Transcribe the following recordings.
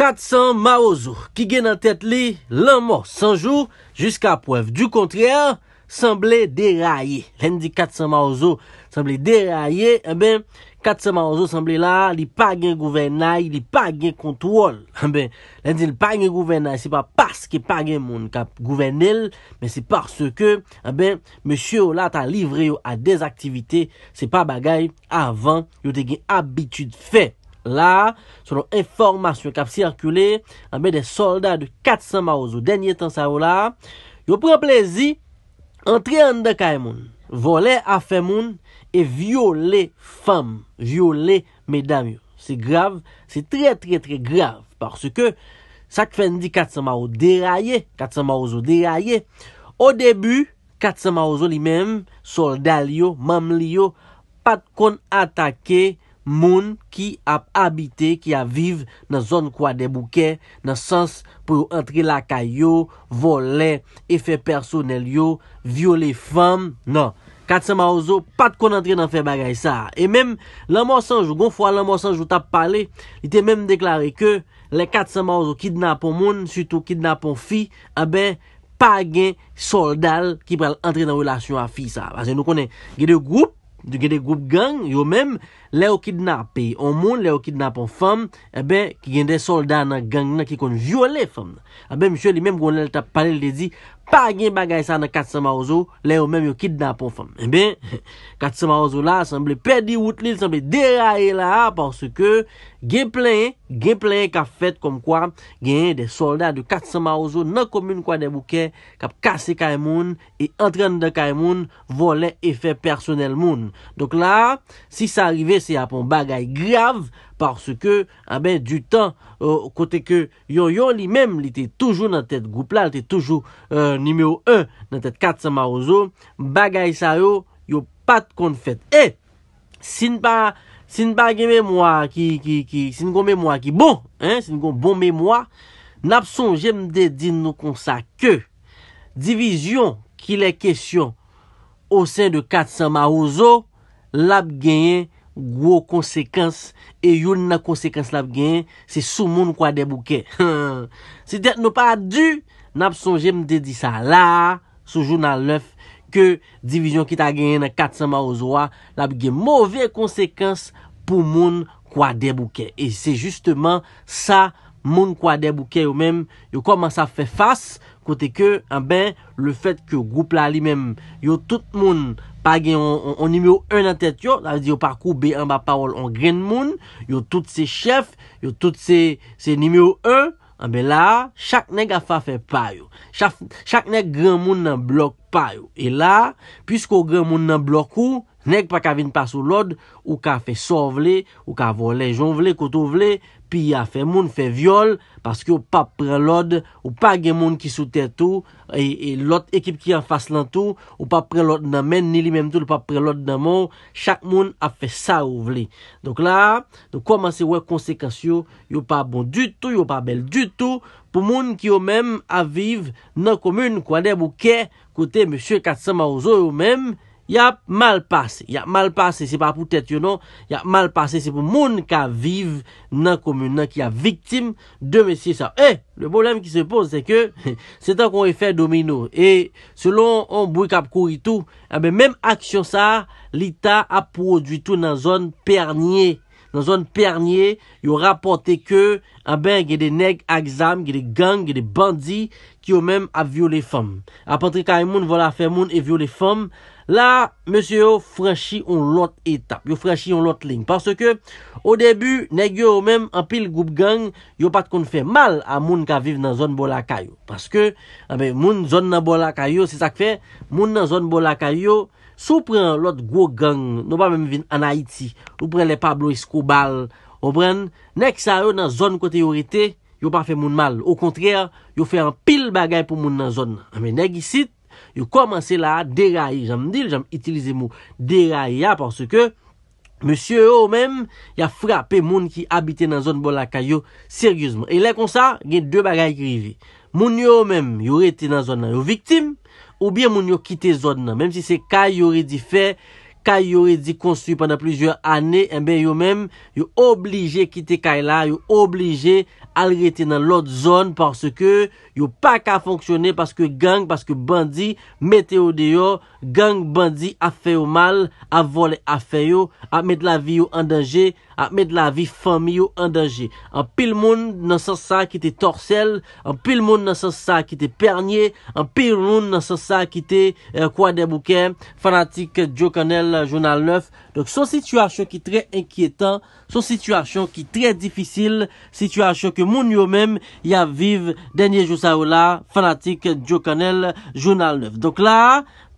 Katsan ma ozo ki gen an tet li lanman sanjou jiska apwev. Du kontryan, sanble deraye. Len di katsan ma ozo sanble deraye, eh katsan ma ozo sanble la li pa gen gouvenay, li pa gen kontwol. Eh len di li pa gen gouvenay, se pa paske pa gen moun ka gouvenel, men se parse ke, men, eh monsye o la ta livre yo a dez aktivite, se pa bagay avan yo te gen abitude fey. La, sonon informasyon kap sirkule, anbe de soldat de Katsamaozo, denye tan sa yo la, yo pren plezi, entre an de ka e moun, vole a fe moun, e viole fam, viole medam yo. Se grav, se tre tre tre grav, parce ke, sak fen di Katsamaozo deraye, Katsamaozo deraye, o debu, Katsamaozo li menm, soldal yo, mam li yo, pat kon atake, katakon, moun ki ap habite, ki ap vive nan zon kwa debouke, nan sens pou yo antre laka yo, vole, efè personel yo, viole fam, nan. Katse ma ouzo, pat kon antre nan fe bagay sa. E menm, lan mwosanjou, gon fwa lan mwosanjou tap pale, ite menm deklare ke, le katse ma ouzo kidnapon moun, sütou kidnapon fi, abe, ah pa gen soldal ki pral antre nan relasyon a fi sa. Ase nou konen, ge de goup, Du gede goup gang, yo menm, le ou kidnap pe. On moun le ou kidnap an fam, ebe, eh ki gende soldat nan gang nan ki kon viole fam. Ebe, mishwe li menm gounel ta pale le di... Pa gen bagay sa nan Katsama Ozo, le yo menm yo kit nan pou fèm. E eh ben, Katsama Ozo la, semblè perdi wout li, semblè deraye la, porsè ke gen plè, gen plè kap fèt kom kwa, gen de soldat de Katsama Ozo, nan komün kwa de bouke, kap kase kay moun, e entren de kay moun, volè efè personel moun. Dok la, si sa arrive, se ya pou bagay grav, Parse ke, abe, ah du tan, kote ke euh, yon yon li menm li te toujou nan tet goup la, li te toujou euh, nimeyo 1 nan tet Kat Sama Ozo, bagay sa yo, yo pat kon fet. E, eh! sin pa, sin pa gen memwa ki, ki, ki, sin kon memwa ki bon, sin kon bon memwa, nab son jemde din nou konsa ke, divizyon ki le kesyon o sen de Kat Sama Ozo, lab genyen, Gwo konsekans E yon na konsekans la b gen Se sou moun kwa debouke Se det nou pa du Nap sonje mde di sa La soujou nan lef Ke divizyon ki ta gen na 4 sama ozwa La b gen mouve konsekans Pou moun kwa debouke E se justeman sa Moun kwa debouke yo men Yo koman sa fe fas Kote ke anbe le fet ki yo goup la li men Yo tout moun pa gen yon nimeyo 1 nan tèt yo, la di yo pakou be an ba pa wol an gren moun, yo tout se chef, yo tout se nimeyo 1, an ah be la, chak neg a fa fe payo, chak neg gren moun nan blok payo, e la, pysko gren moun nan blok ou, neg pa ka vin pa sou lod, ou ka fe sovle, ou ka vole, jonvle, kotovle, ou ka vole, Pi a fe moun fe viole, paske yo pa prelode, yo pa gen moun ki souter tou, e, e lot ekip ki an fase lan tou, yo pa prelode nan men, ni li menm tou, yo pa prelode nan moun, chak moun a fe sa ou vle. Donk la, donk koman se wè konsekasyon, yo pa bon du tou, yo pa bel du tou, pou moun ki yo menm aviv nan komoun kwa deb ou ke kote M. Katsama Ozo yo menm, Ya mal pase, ya mal pase, se pa pou tet yo nan, ya mal pase, se pou moun ka vive nan komune nan ki a viktim de mesye sa. Eh, le bolem ki se pose se ke, se tan kon we fe domino, e selon on bouy kap kou itou, eh abe menm aksyon sa, lita ap produ itou nan zon perniye. nan zon pernye, yo rapote ke, a ben, gen de neg aksam, gen de gang, gen de bandi, ki yo men a viole fom. A patre ka yon e moun vola fe moun e viole fom, la, monsi yo franshi yon lot etap, yo franshi yon lot ling, parce ke, o debu, neg yo men, an pil goup gang, yo pat kon fe mal a moun ka vive nan zon bolakay yo, parce ke, a ben, moun zon nan bolakay yo, se sak fe, moun nan zon bolakay yo, Sou pren lot gwo gang, nou pa men vin an Haiti, nou pren le Pablo Escobal, ou pren, nek sa yo nan zon kote yo rete, yo pa fe moun mal. Ou kontrè, yo fe an pil bagay pou moun nan zon. A men, nek isit, yo komanse la deraye, jaman dil, jaman itilize mou deraye ya, parce ke, monsye yo ou men, ya frape moun ki abite nan zon bolaka yo, seryouzman. E lè kon sa, gen dè bagay krivi. Moun yo ou men, yo rete nan zon nan yo viktim, Ou byen moun yo kite zon nan, menm si se kay yore di fe, kay yore di konstruy pwanda plizye ane, enbe eh yo menm, yo oblije kite kay la, yo oblije al rete nan lot zon, parce ke yo pa ka fonksyone, parce ke gang, parce ke bandi, meteo de yo, gang bandi a feyo mal, a vole a feyo, a met la viyo an danje, apme de la vi fami yo endanje. An pil moun nan sasa ki te torsel, an pil moun nan sasa ki te pernye, an pil moun nan sasa ki te eh, kwa de bouken, fanatik Joe Connell, Jounal 9. Donk son situasyon ki tre enkyetan, son situasyon ki tre difisil, situasyon ke moun yo menm, ya viv denye jou sa ou la, fanatik Joe Connell, Jounal 9. Donk la...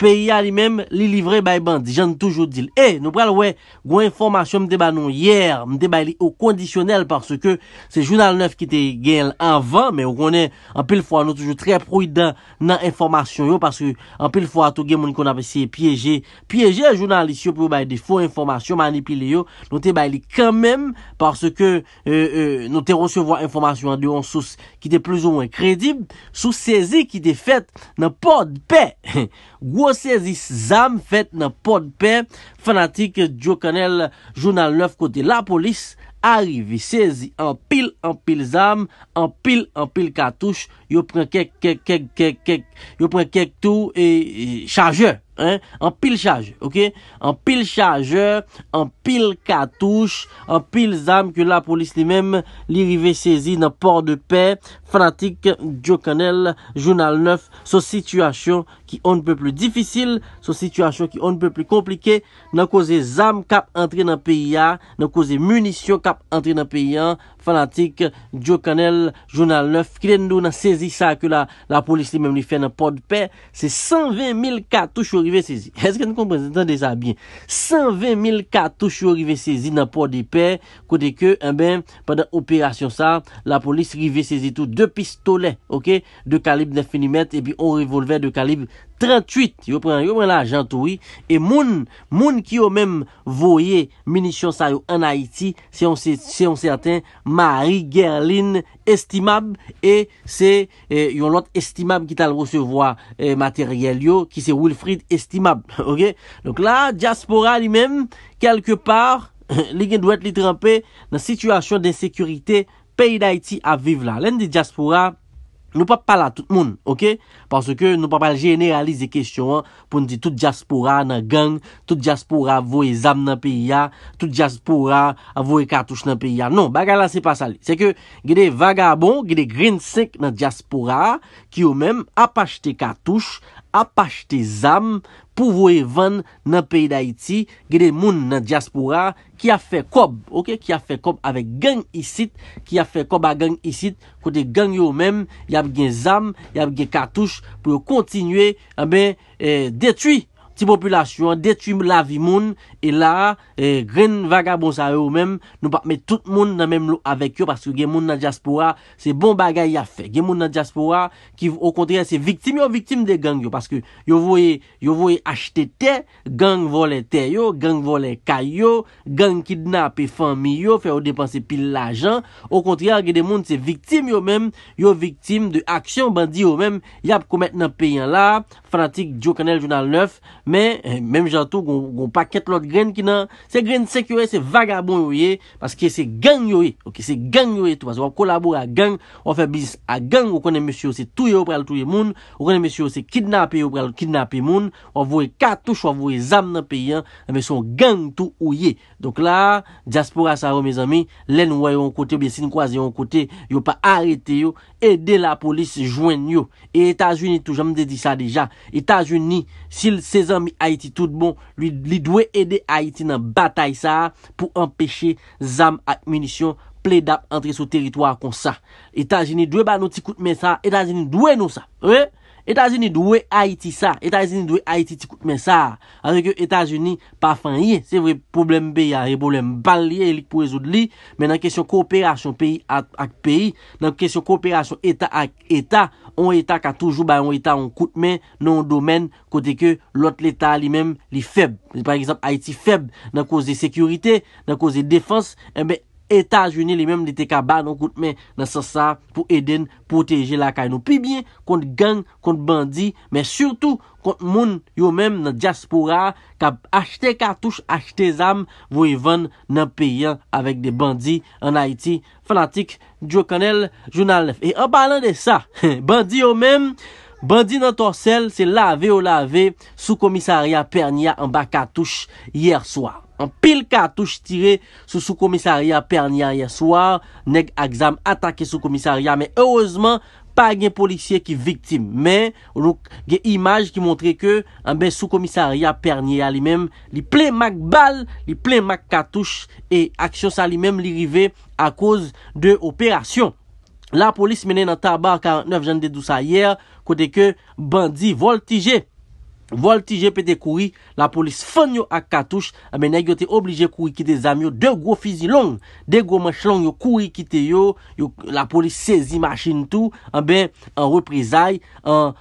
peyi a li mem li livre bay ban, di jan toujou dil. E, nou pral wè, gwen informasyon mte ba nou yer, mte ba li ou kondisyonel, parce ke se jounal 9 ki te gen el avan, me ou gwenen an pil fwa, nou toujou tre prouy dan nan informasyon yo, parce ke an pil fwa tou gen moun kon avese piyeje, piyeje jounal isyo pou bay de fo informasyon, mani pile yo, nou te bay li kanmem, parce ke euh, euh, nou te ronsevwa informasyon an diyon, sou se ki te plouz ou mwen kredib, sou sezi ki te fet nan pod pey, Gwo sezi zam fèt nan podpè, fanatik Djo Kanel, Jounal 9, kote la polis, arrivi sezi an pil, an pil zam, an pil, an pil katouche, yo pren kek, kek, kek, kek, yo pren kek tou, e, e, chargeur. An pil chaje, an pil katouche, an pil zam ke la polis li mem li rive sezi nan por de pe, fanatik, diokanel, jounal 9, sou situasyon ki ou npe plus difisil, sou situasyon ki ou npe plus komplike, nan koze zam kap entre nan piya, nan koze munisyon kap entre nan piya, fanatik, diokanel, jounal 9, Est-ce que nous comprensons ça bien? 120 000 cartouches arrivées saisies dans le port de Père eh pendant l'opération Sartre la police arrivée saisie tout 2 pistolets de calibre 9 mm et puis un revolver de calibre 38 et mon qui a même voyé munitions en Haïti c'est un certain Marie Guerline Estimable et c'est l'autre eh, Estimable qui a reçu eh, materiel, qui c'est Wilfried Estimab, ok? Donc la, diaspora li men, kelke par, li gen dwe t li trempè, nan situasyon de sekurite, peyi da iti aviv la. Len di diaspora, nou pa pala tout moun, ok? Parce ke nou pa pala generalize de kesyon, pou ndi tout diaspora nan gang, tout diaspora avouye zam nan piya, tout diaspora avouye katouche nan piya. Non, baka la sepasali. Seke, gede vagabon, gede green sink nan diaspora, ki ou men apache te katouche apache te zam pou vwe ven nan peyi da iti gede moun nan diaspora ki a fe kob, ok? Ki a fe kob ave geng isit ki a fe kob a geng isit kote geng yo men yab gen zam, yab gen katouche pou yo kontinue ame eh eh, detwi Populasyon, detu la vi moun E la, e, ren vagabonsa Ou men, nou pa mè tout moun Nan men lou avèk yo, paske gen moun nan jaspoa Se bon bagay ya fè, gen moun nan jaspoa Ki, ou kontryan, se viktim Yo, viktim de gang yo, paske yo vwe Yo vwe achte te, gang Volè te yo, gang volè kaj yo Gang kidnap e fami yo Fè ou depanse pil la jan Ou kontryan, gen de moun se viktim yo men Yo viktim de aksyon bandi yo men Yap komet nan peyan la Fanatik Joe Canel, Jounal 9 men, eh, menm jantou, goun paket lot gren ki nan, se gren sekure, se vagabon yoye, paske se gang yoye, ok, se gang yoye tou, paske wap kolabor a gang, wap fe biz, a gang wakone mesyo se touye wapre al touye moun, wakone mesyo se kidnape yoye wapre al kidnape moun, wap vwoye katouche, wap vwoye zam nan peyen, eh wap vwoye son gang tou yoye, donk la, diaspora sarou me zami, len woye yon kote, bie sin kwa zyon kote, yon pa arete yon, ede la polis jwen yon, etajuni tou, jame de di sa deja, et mi Haiti tout bon, li dwe ede Haiti nan batay sa pou empeshe zam ak munisyon ple dap entre sou teritwa kon sa. Etan geni dwe ba nou ti koutmen sa etan geni dwe nou sa. Etajouni dwe Haiti sa, etajouni dwe Haiti ti koute men sa, anwen ke etajouni pa fanyen, se vre poublem be yare, poublem balye li pou rezoud li, men nan kesyon kooperasyon peyi ak peyi, nan kesyon kooperasyon etat ak etat, on etat ka toujou bayon etat on koute men, non domen kote ke lot leta li men li feb. Etajouni li menm li te ka ba nou koutme nan sasa pou eden proteje la kay nou. Pi bien kont gang, kont bandi, men surtout kont moun yo menm nan diaspora ka achte katouche, achte zam vou y e ven nan piyan avèk de bandi an Haiti fanatik Djo Kanel, Jounal 9. E an balan de sa, bandi yo menm, bandi nan torsel se lave ou lave sou komisaria pernya an ba katouche yer soa. An pil katouche tire sou sou komisariya perni a ye swar, neg akzam atake sou komisariya. Men heurezman, pa gen policye ki viktim. Men, gen imaj ki montre ke sou komisariya perni a li men li ple mak bal, li ple mak katouche e a kios a li men li rive a koz de operasyon. La polis mene nan tabar 49 jan de 12 ayer kote ke bandi voltije. Voil tije pete kouri, la polis fanyo ak katouche, abe negyo te oblije kouri kite zamyo, de gwo fizi long, de gwo manch long yo kouri kite yo, yo la polis sezi machin tou, abe an reprizae, an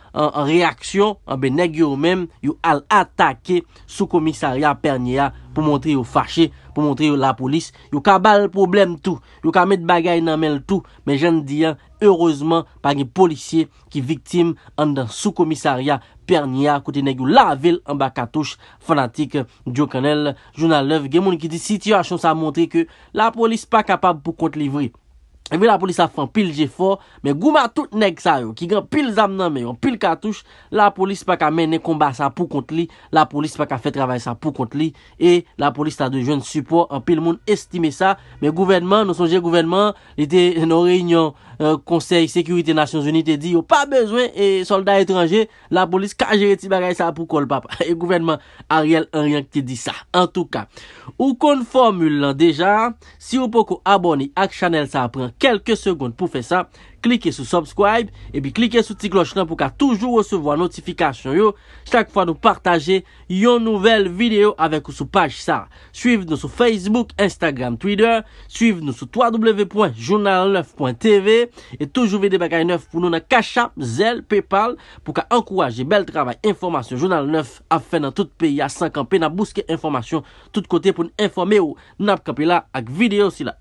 reaksyon, abe negyo ou men yo al atake sou komisarya pernya pou montre yo fache. pou montre yo la polis, yo ka bal problem tou, yo ka met bagay nan men tou, men jen diyan, heureusement, pa gen polisye ki viktim an dan sou komisarya pernia, kote nek yo la vil an ba katouche fanatik, diyo kanel, jounal love, gen moun ki di sitiyo a chons a montre ke la polis pa kapab pou kontlivri. Ve la polis a fan pil jefor, men gouman tout neg sa yo, ki gen pil zam nan men yo, pil katouche, la polis pa ka menen komba sa pou kont li, la polis pa ka fe travay sa pou kont li, e la polis ta dejen support, an pil moun estime sa, men gouvenman, nou sonje gouvenman, li te nou reynyon, konsey, sekurite, nasyon zunite, di yo pa bezwen, e soldat etranje, la polis ka jere ti bagay sa pou kol pap, e gouvenman, a riel an riyan ki te di sa, an tou ka, ou kon formule lan, deja, si ou pokou aboni, ak chanel sa kelke segonde pou fe sa, klike sou subscribe, e bi klike sou ti klochran pou ka toujou recevo a notifikasyon yo chak fwa nou partaje yon nouvel video avek ou sou page sa Suiv nou sou Facebook, Instagram Twitter, suiv nou sou www.journal9.tv e toujou vide bagay 9 pou nou na kachap, zel, paypal pou ka ankouraje bel trabay informasyon journal 9 a fe nan tout peyi a san kampe na buske informasyon tout kote pou nou informe ou nan kapela ak video si la